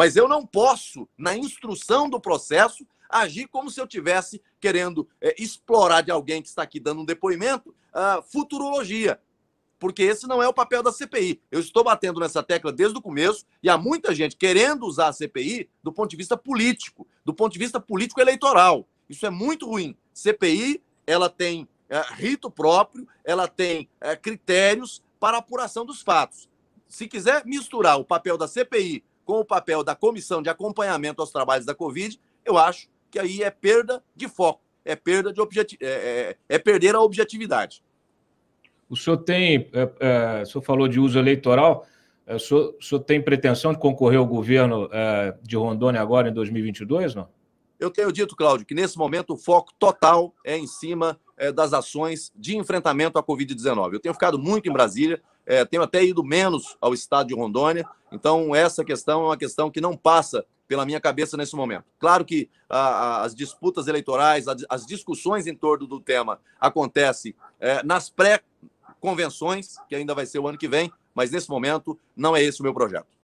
Mas eu não posso, na instrução do processo, agir como se eu tivesse querendo é, explorar de alguém que está aqui dando um depoimento a ah, futurologia. Porque esse não é o papel da CPI. Eu estou batendo nessa tecla desde o começo e há muita gente querendo usar a CPI do ponto de vista político, do ponto de vista político-eleitoral. Isso é muito ruim. CPI, ela tem é, rito próprio, ela tem é, critérios para apuração dos fatos. Se quiser misturar o papel da CPI com o papel da comissão de acompanhamento aos trabalhos da Covid, eu acho que aí é perda de foco, é perda de objeti é, é, é perder a objetividade. O senhor tem, é, é o senhor falou de uso eleitoral, é, o senhor, o senhor, tem pretensão de concorrer ao governo é, de Rondônia agora em 2022, não? Eu tenho dito, Cláudio, que nesse momento o foco total é em cima das ações de enfrentamento à Covid-19. Eu tenho ficado muito em Brasília, é, tenho até ido menos ao estado de Rondônia. Então, essa questão é uma questão que não passa pela minha cabeça nesse momento. Claro que a, a, as disputas eleitorais, a, as discussões em torno do tema acontecem é, nas pré-convenções, que ainda vai ser o ano que vem, mas nesse momento não é esse o meu projeto.